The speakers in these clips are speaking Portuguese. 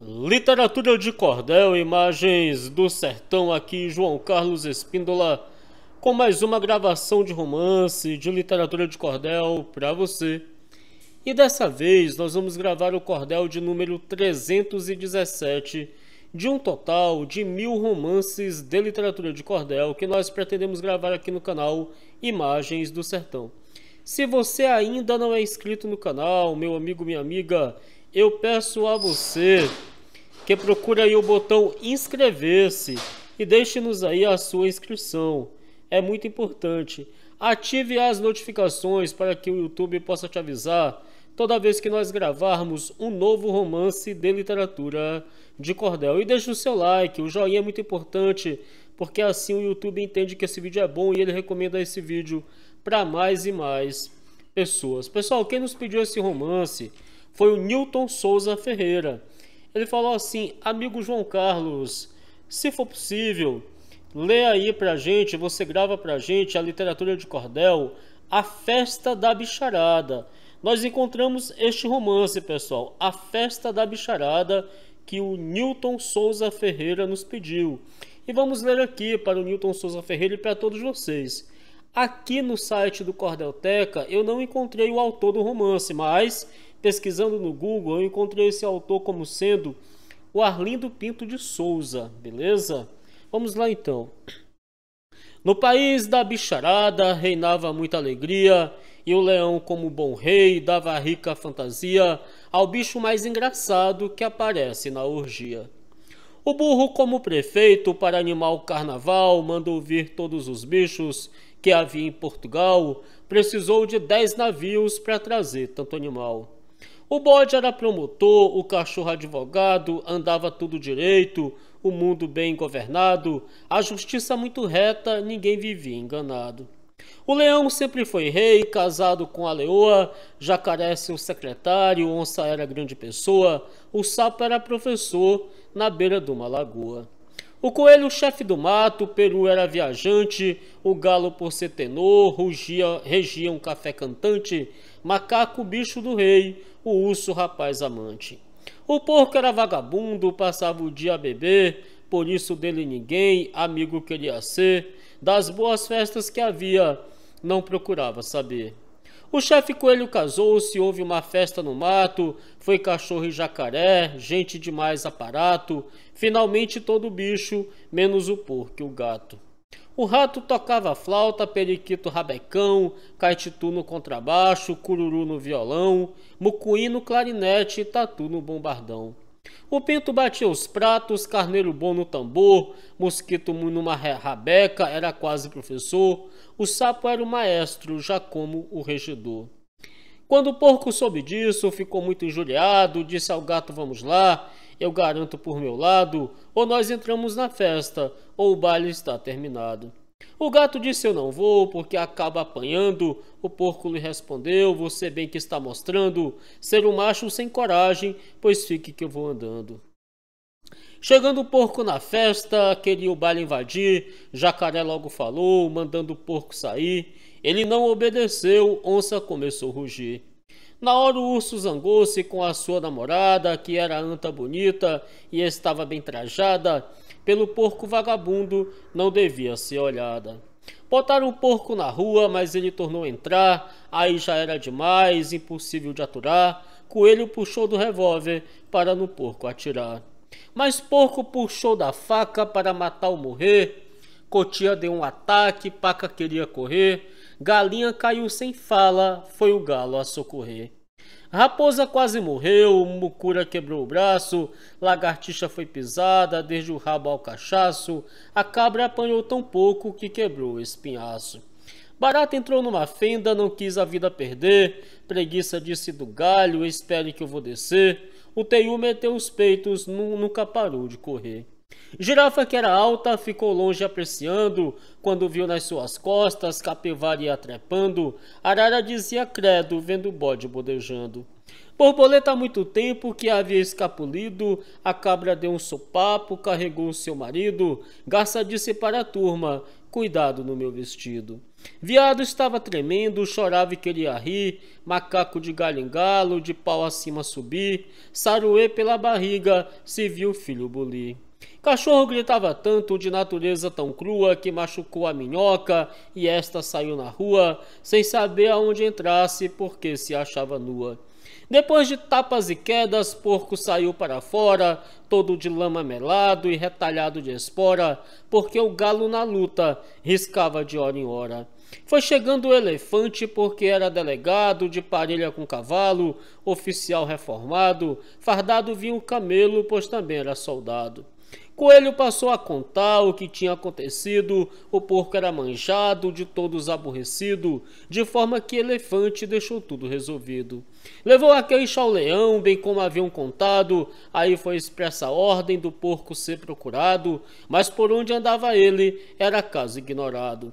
Literatura de cordel, imagens do sertão aqui, João Carlos Espíndola, com mais uma gravação de romance de literatura de cordel para você. E dessa vez nós vamos gravar o cordel de número 317, de um total de mil romances de literatura de cordel que nós pretendemos gravar aqui no canal Imagens do Sertão. Se você ainda não é inscrito no canal, meu amigo, minha amiga, eu peço a você que procure aí o botão inscrever-se e deixe-nos aí a sua inscrição. É muito importante. Ative as notificações para que o YouTube possa te avisar toda vez que nós gravarmos um novo romance de literatura de cordel. E deixe o seu like, o joinha é muito importante, porque assim o YouTube entende que esse vídeo é bom e ele recomenda esse vídeo para mais e mais pessoas. Pessoal, quem nos pediu esse romance foi o Newton Souza Ferreira. Ele falou assim: Amigo João Carlos, se for possível, lê aí pra gente, você grava pra gente a literatura de cordel, A Festa da Bicharada. Nós encontramos este romance, pessoal, A Festa da Bicharada, que o Newton Souza Ferreira nos pediu. E vamos ler aqui para o Newton Souza Ferreira e para todos vocês. Aqui no site do Cordelteca eu não encontrei o autor do romance, mas Pesquisando no Google, eu encontrei esse autor como sendo o Arlindo Pinto de Souza, beleza? Vamos lá então. No país da bicharada reinava muita alegria, e o leão, como bom rei, dava rica fantasia ao bicho mais engraçado que aparece na orgia. O burro, como prefeito, para animar o carnaval, mandou vir todos os bichos que havia em Portugal, precisou de dez navios para trazer tanto animal. O bode era promotor, o cachorro advogado, andava tudo direito, o mundo bem governado, a justiça muito reta, ninguém vivia enganado. O leão sempre foi rei, casado com a leoa, jacaré seu secretário, onça era grande pessoa, o sapo era professor, na beira de uma lagoa. O coelho, chefe do mato, o peru era viajante, o galo, por ser tenor, rugia, regia um café cantante, macaco, bicho do rei, o urso rapaz amante. O porco era vagabundo, passava o dia a beber, por isso dele ninguém, amigo queria ser, das boas festas que havia, não procurava saber. O chefe coelho casou-se, houve uma festa no mato, foi cachorro e jacaré, gente demais aparato, finalmente todo bicho, menos o porco e o gato. O rato tocava flauta, periquito rabecão, caititu no contrabaixo, cururu no violão, mucuí no clarinete tatu no bombardão. O pinto batia os pratos, carneiro bom no tambor, mosquito numa rabeca, era quase professor, o sapo era o maestro, já como o regedor. Quando o porco soube disso, ficou muito injuriado, disse ao gato vamos lá, eu garanto por meu lado, ou nós entramos na festa, ou o baile está terminado. O gato disse eu não vou, porque acaba apanhando. O porco lhe respondeu, você bem que está mostrando, ser um macho sem coragem, pois fique que eu vou andando. Chegando o porco na festa, queria o baile invadir, jacaré logo falou, mandando o porco sair. Ele não obedeceu, onça começou a rugir. Na hora o urso zangou-se com a sua namorada, que era anta bonita e estava bem trajada, pelo porco vagabundo não devia ser olhada. Botaram o porco na rua, mas ele tornou a entrar, aí já era demais, impossível de aturar. Coelho puxou do revólver para no porco atirar. Mas porco puxou da faca para matar ou morrer. Cotia deu um ataque, paca queria correr. Galinha caiu sem fala, foi o galo a socorrer. Raposa quase morreu, mucura quebrou o braço, lagartixa foi pisada, desde o rabo ao cachaço, a cabra apanhou tão pouco que quebrou o espinhaço. Barata entrou numa fenda, não quis a vida perder, preguiça disse do galho, espere que eu vou descer. O teiu meteu os peitos, nunca parou de correr. Girafa que era alta ficou longe apreciando, quando viu nas suas costas capivara ia trepando, arara dizia credo, vendo o bode bodejando. Borboleta há muito tempo que havia escapulido, a cabra deu um sopapo, carregou seu marido, garça disse para a turma, cuidado no meu vestido. Viado estava tremendo, chorava e queria rir, macaco de galho em galo, de pau acima subir, saruê pela barriga, se viu filho bulir. Cachorro gritava tanto de natureza tão crua que machucou a minhoca e esta saiu na rua sem saber aonde entrasse porque se achava nua. Depois de tapas e quedas, porco saiu para fora, todo de lama melado e retalhado de espora, porque o galo na luta riscava de hora em hora. Foi chegando o elefante porque era delegado de parelha com cavalo, oficial reformado, fardado vinha o camelo, pois também era soldado. Coelho passou a contar o que tinha acontecido, o porco era manjado, de todos aborrecido, de forma que Elefante deixou tudo resolvido. Levou a queixa ao leão, bem como haviam contado, aí foi expressa a ordem do porco ser procurado, mas por onde andava ele, era caso ignorado.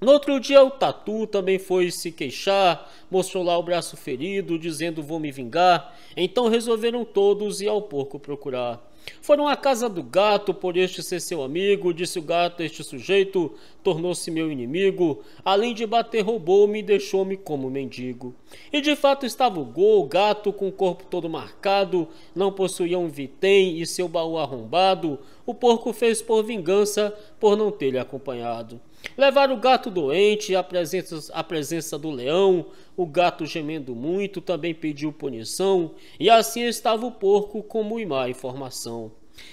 No outro dia, o Tatu também foi se queixar, mostrou lá o braço ferido, dizendo vou me vingar. Então resolveram todos ir ao porco procurar. Foram à casa do gato, por este ser seu amigo, disse o gato, este sujeito tornou-se meu inimigo, além de bater, roubou-me e deixou-me como mendigo. E de fato estava o gol, o gato com o corpo todo marcado, não possuía um vitém e seu baú arrombado, o porco fez por vingança por não ter-lhe acompanhado levar o gato doente, a presença, a presença do leão, o gato gemendo muito também pediu punição, e assim estava o porco com má informação.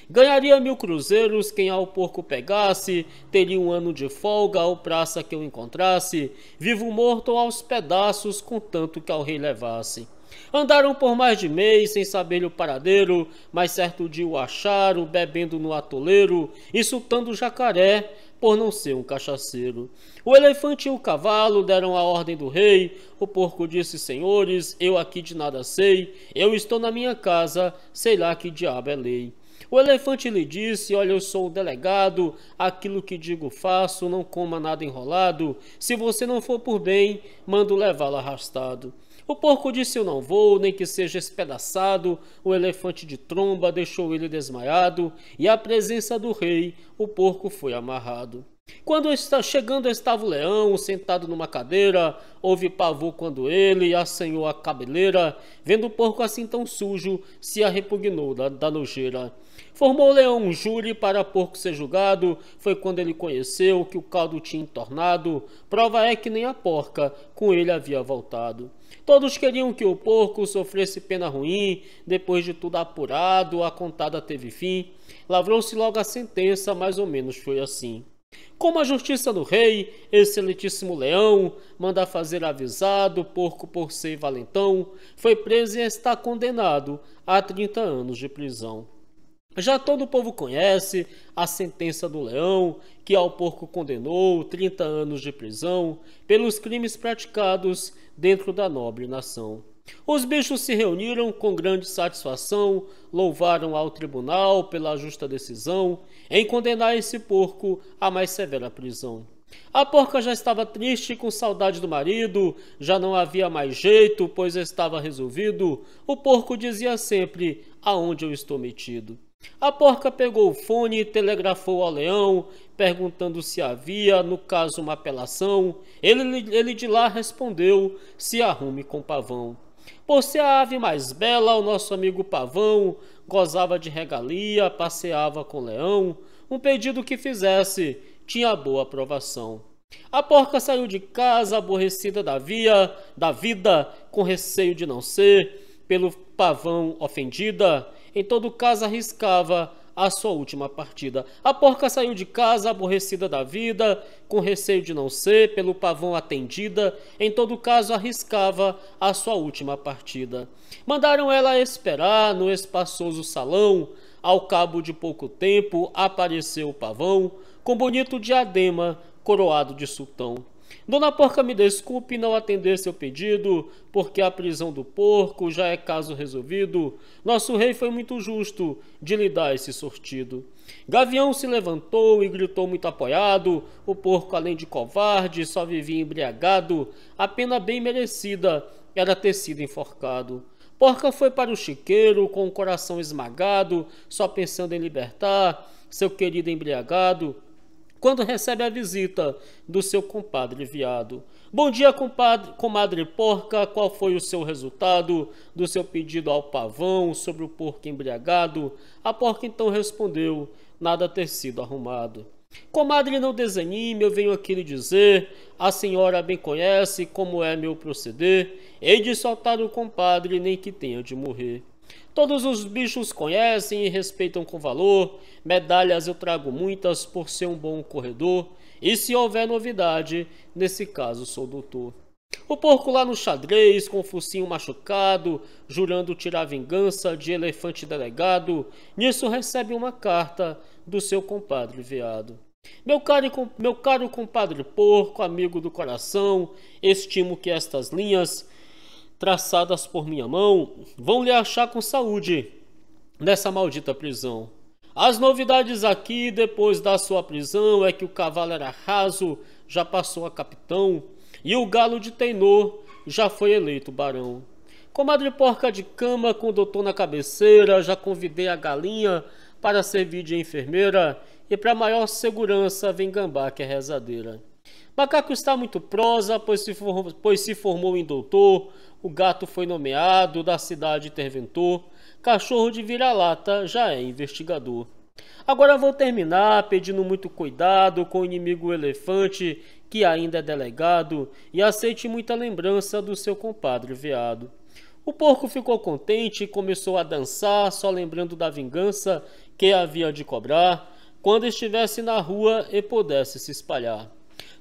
Ganharia mil cruzeiros quem ao porco pegasse, teria um ano de folga ao praça que eu encontrasse, vivo morto aos pedaços, contanto que ao rei levasse. Andaram por mais de mês sem saber o paradeiro, mas certo dia o acharam bebendo no atoleiro, insultando o jacaré, por não ser um cachaceiro. O elefante e o cavalo deram a ordem do rei. O porco disse: Senhores, eu aqui de nada sei. Eu estou na minha casa, sei lá que diabo é lei. O elefante lhe disse: Olha, eu sou o delegado, aquilo que digo faço, não coma nada enrolado. Se você não for por bem, mando levá-lo arrastado. O porco disse: Eu não vou, nem que seja espedaçado. O elefante de tromba deixou ele desmaiado, e à presença do rei, o porco foi amarrado. Quando está chegando estava o leão sentado numa cadeira, houve pavor quando ele assanhou a cabeleira, vendo o porco assim tão sujo, se arrepugnou da, da nojeira. Formou o leão um júri para porco ser julgado, foi quando ele conheceu que o caldo tinha entornado, prova é que nem a porca com ele havia voltado. Todos queriam que o porco sofresse pena ruim, depois de tudo apurado, a contada teve fim. Lavrou-se logo a sentença, mais ou menos foi assim. Como a justiça do rei, excelentíssimo leão, manda fazer avisado, porco por ser valentão, foi preso e está condenado a 30 anos de prisão. Já todo o povo conhece a sentença do leão, que ao porco condenou 30 anos de prisão pelos crimes praticados dentro da nobre nação. Os bichos se reuniram com grande satisfação, louvaram ao tribunal pela justa decisão em condenar esse porco à mais severa prisão. A porca já estava triste com saudade do marido, já não havia mais jeito, pois estava resolvido. O porco dizia sempre: Aonde eu estou metido? A porca pegou o fone e telegrafou ao leão, perguntando se havia, no caso, uma apelação. Ele, ele de lá respondeu: se arrume com pavão. Por ser a ave mais bela, o nosso amigo pavão gozava de regalia, passeava com o leão. Um pedido que fizesse tinha boa aprovação. A porca saiu de casa, aborrecida da, via, da vida, com receio de não ser, pelo pavão ofendida em todo caso arriscava a sua última partida. A porca saiu de casa aborrecida da vida, com receio de não ser, pelo pavão atendida, em todo caso arriscava a sua última partida. Mandaram ela esperar no espaçoso salão, ao cabo de pouco tempo apareceu o pavão, com bonito diadema coroado de sultão. Dona Porca, me desculpe não atender seu pedido, porque a prisão do porco já é caso resolvido. Nosso rei foi muito justo de lhe dar esse sortido. Gavião se levantou e gritou muito apoiado. O porco, além de covarde, só vivia embriagado. A pena bem merecida era ter sido enforcado. Porca foi para o chiqueiro com o coração esmagado, só pensando em libertar seu querido embriagado quando recebe a visita do seu compadre viado. Bom dia, compadre, comadre porca, qual foi o seu resultado do seu pedido ao pavão sobre o porco embriagado? A porca então respondeu: nada ter sido arrumado. Comadre, não desanime, eu venho aqui lhe dizer, a senhora bem conhece como é meu proceder, hei de soltar o compadre, nem que tenha de morrer. Todos os bichos conhecem e respeitam com valor. Medalhas eu trago muitas por ser um bom corredor. E se houver novidade, nesse caso sou doutor. O porco lá no xadrez, com o focinho machucado, jurando tirar vingança de elefante delegado, nisso recebe uma carta do seu compadre veado. Meu caro, meu caro compadre porco, amigo do coração, estimo que estas linhas traçadas por minha mão, vão lhe achar com saúde nessa maldita prisão. As novidades aqui, depois da sua prisão, é que o cavalo era raso, já passou a capitão, e o galo de tenor já foi eleito barão. Comadre porca de cama com o doutor na cabeceira, já convidei a galinha para servir de enfermeira, e para maior segurança vem gambá que é rezadeira. Macaco está muito prosa, pois se, formou, pois se formou em doutor. O gato foi nomeado da cidade interventor. Cachorro de vira-lata já é investigador. Agora vou terminar pedindo muito cuidado com o inimigo elefante, que ainda é delegado, e aceite muita lembrança do seu compadre veado. O porco ficou contente e começou a dançar, só lembrando da vingança que havia de cobrar, quando estivesse na rua e pudesse se espalhar.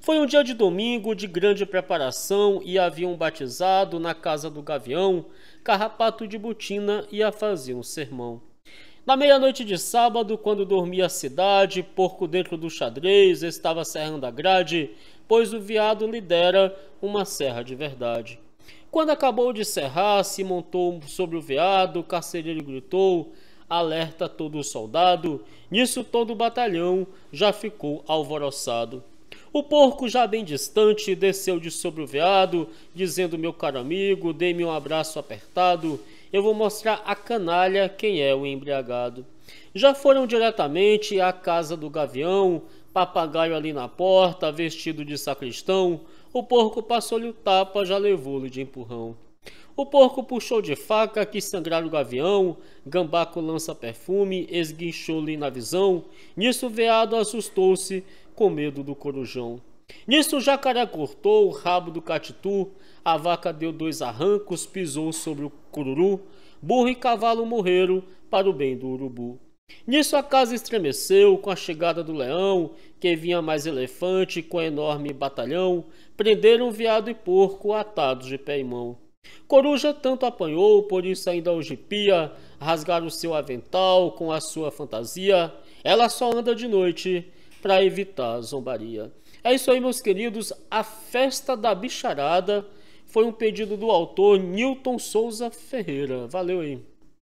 Foi um dia de domingo de grande preparação e haviam batizado na casa do Gavião, Carrapato de Butina ia fazer um sermão. Na meia-noite de sábado, quando dormia a cidade, porco dentro do xadrez estava serrando a grade, pois o viado lidera uma serra de verdade. Quando acabou de serrar, se montou sobre o veado, o carcereiro gritou, alerta todo o soldado, nisso todo o batalhão já ficou alvoroçado. O porco, já bem distante, desceu de sobre o veado, dizendo: Meu caro amigo, dê-me um abraço apertado, eu vou mostrar à canalha quem é o embriagado. Já foram diretamente à casa do gavião, papagaio ali na porta, vestido de sacristão. O porco passou-lhe o tapa, já levou-lhe de empurrão. O porco puxou de faca, quis sangrar o gavião, gambaco lança perfume, esguinchou-lhe na visão. Nisso o veado assustou-se, com medo do corujão. Nisso o jacaré cortou o rabo do catitu, a vaca deu dois arrancos, pisou sobre o cururu, burro e cavalo morreram para o bem do urubu. Nisso a casa estremeceu com a chegada do leão, que vinha mais elefante com enorme batalhão, prenderam veado e porco atados de pé e mão. Coruja tanto apanhou, por isso ainda hoje pia, rasgar o seu avental com a sua fantasia. Ela só anda de noite, para evitar a zombaria. É isso aí, meus queridos. A festa da bicharada foi um pedido do autor Newton Souza Ferreira. Valeu aí.